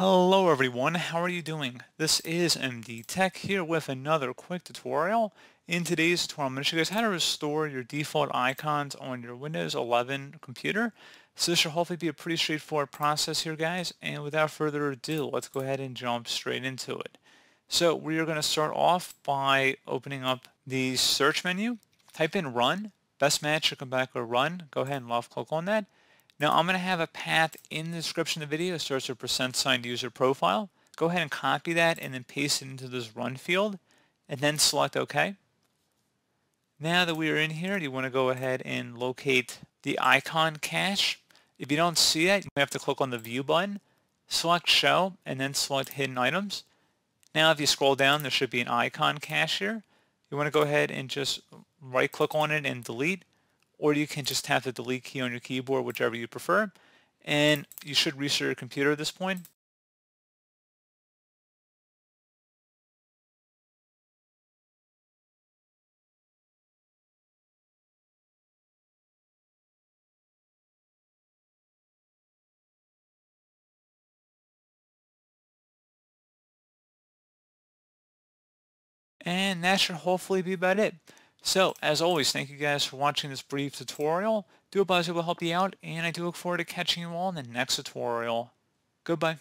Hello everyone, how are you doing? This is MD Tech here with another quick tutorial. In today's tutorial, I'm going to show you guys how to restore your default icons on your Windows 11 computer. So this should hopefully be a pretty straightforward process here guys, and without further ado, let's go ahead and jump straight into it. So we are going to start off by opening up the search menu, type in run, best match to come back or run, go ahead and left click on that. Now I'm going to have a path in the description of the video, starts with percent signed user profile. Go ahead and copy that and then paste it into this run field and then select OK. Now that we are in here, you want to go ahead and locate the icon cache. If you don't see it, you have to click on the View button, select Show, and then select Hidden Items. Now if you scroll down, there should be an icon cache here. You want to go ahead and just right-click on it and delete or you can just tap the delete key on your keyboard, whichever you prefer, and you should restart your computer at this point. And that should hopefully be about it. So, as always, thank you guys for watching this brief tutorial. Do a buzzer will help you out, and I do look forward to catching you all in the next tutorial. Goodbye.